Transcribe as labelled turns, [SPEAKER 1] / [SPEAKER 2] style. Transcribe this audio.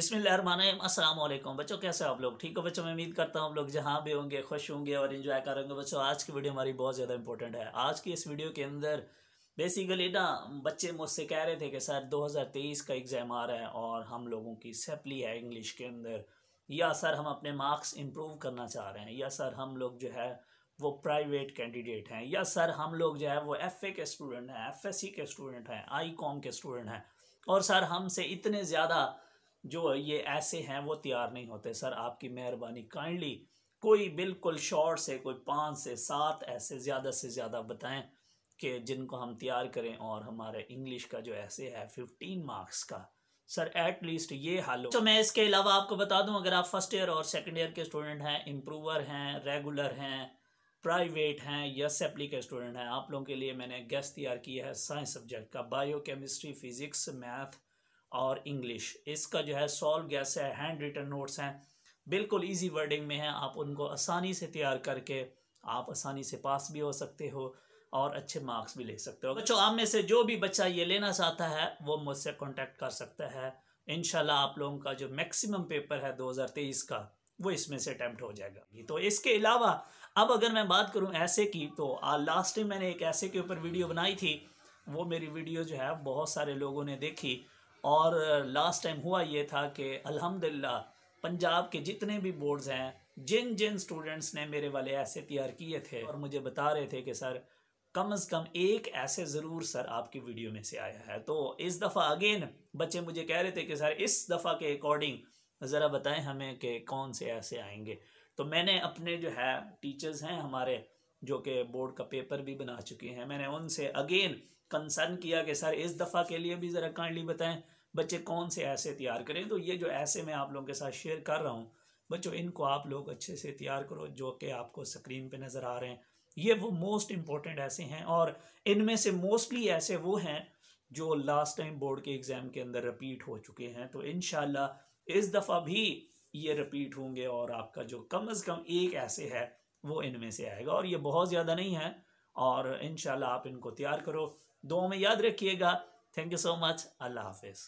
[SPEAKER 1] अस्सलाम वालेकुम बच्चों कैसे आप लोग ठीक हो बच्चों मैं उम्मीद करता हूँ आप लोग जहाँ भी होंगे खुश होंगे और इन्जॉय करेंगे बच्चों आज की वीडियो हमारी बहुत ज़्यादा इंपॉर्टेंट है आज की इस वीडियो के अंदर बेसिकली ना बच्चे मुझसे कह रहे थे कि सर 2023 का एग्ज़ाम आ रहा है और हम लोगों की सेपली है इंग्लिश के अंदर या सर हम अपने मार्क्स इम्प्रूव करना चाह रहे हैं या सर हम लोग जो है वो प्राइवेट कैंडिडेट हैं या सर हम लोग जो है वो एफ के स्टूडेंट हैं एफ के स्टूडेंट हैं आई के स्टूडेंट हैं और सर हमसे इतने ज़्यादा जो ये ऐसे हैं वो तैयार नहीं होते सर आपकी मेहरबानी काइंडली कोई बिल्कुल शॉर्ट से कोई पाँच से सात ऐसे ज़्यादा से ज़्यादा बताएं कि जिनको हम तैयार करें और हमारे इंग्लिश का जो ऐसे है फिफ्टीन मार्क्स का सर एट लीस्ट ये हाल हो तो मैं इसके अलावा आपको बता दूं अगर आप फर्स्ट ईयर और सेकंड ईयर के स्टूडेंट हैं इम्प्रूवर हैं रेगुलर हैं प्राइवेट हैं या सेपली के स्टूडेंट हैं आप लोगों के लिए मैंने गेस्ट तैयार किया है साइंस सब्जेक्ट का बायो केमिस्ट्री फिजिक्स मैथ और इंग्लिश इसका जो है सॉल्व गैस है हैंड रिटन नोट्स हैं बिल्कुल इजी वर्डिंग में है आप उनको आसानी से तैयार करके आप आसानी से पास भी हो सकते हो और अच्छे मार्क्स भी ले सकते हो बच्चों आप में से जो भी बच्चा ये लेना चाहता है वो मुझसे कॉन्टेक्ट कर सकता है इनशाला आप लोगों का जो मैक्सिमम पेपर है दो का वो इसमें से अटैम्प्ट हो जाएगा तो इसके अलावा अब अगर मैं बात करूं ऐसे की तो लास्ट टाइम मैंने एक ऐसे के ऊपर वीडियो बनाई थी वो मेरी वीडियो जो है बहुत सारे लोगों ने देखी और लास्ट टाइम हुआ ये था कि अल्हम्दुलिल्लाह पंजाब के जितने भी बोर्ड्स हैं जिन जिन स्टूडेंट्स ने मेरे वाले ऐसे तैयार किए थे और मुझे बता रहे थे कि सर कम अज़ कम एक ऐसे ज़रूर सर आपकी वीडियो में से आया है तो इस दफ़ा अगेन बच्चे मुझे कह रहे थे कि सर इस दफ़ा के अकॉर्डिंग ज़रा बताएं हमें कि कौन से ऐसे आएंगे तो मैंने अपने जो है टीचर्स हैं हमारे जो कि बोर्ड का पेपर भी बना चुके हैं मैंने उनसे अगेन कंसर्न किया कि सर इस दफ़ा के लिए भी ज़रा काइंडली बताएं बच्चे कौन से ऐसे तैयार करें तो ये जो ऐसे मैं आप लोगों के साथ शेयर कर रहा हूँ बच्चों इनको आप लोग अच्छे से तैयार करो जो कि आपको स्क्रीन पर नज़र आ रहे हैं ये वो मोस्ट इम्पॉर्टेंट ऐसे हैं और इनमें से मोस्टली ऐसे वो हैं जो लास्ट टाइम बोर्ड के एग्ज़ाम के अंदर रिपीट हो चुके हैं तो इन इस दफ़ा भी ये रिपीट होंगे और आपका जो कम अज़ कम एक ऐसे है वो इनमें से आएगा और ये बहुत ज़्यादा नहीं है और इन आप इनको तैयार करो दो में याद रखिएगा थैंक यू सो मच अल्लाह हाफिज़